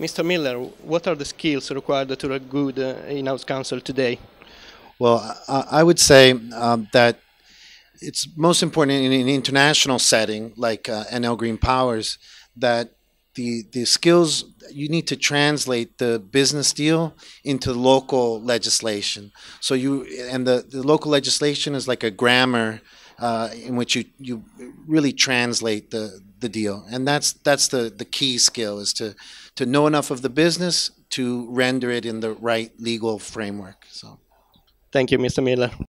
Mr. Miller, what are the skills required to a good uh, in-house counsel today? Well, I, I would say um, that it's most important in an international setting like uh, NL Green Powers that the the skills you need to translate the business deal into local legislation. So you and the, the local legislation is like a grammar uh, in which you you really translate the the deal. And that's that's the the key skill is to to know enough of the business to render it in the right legal framework. So, thank you, Mr. Miller.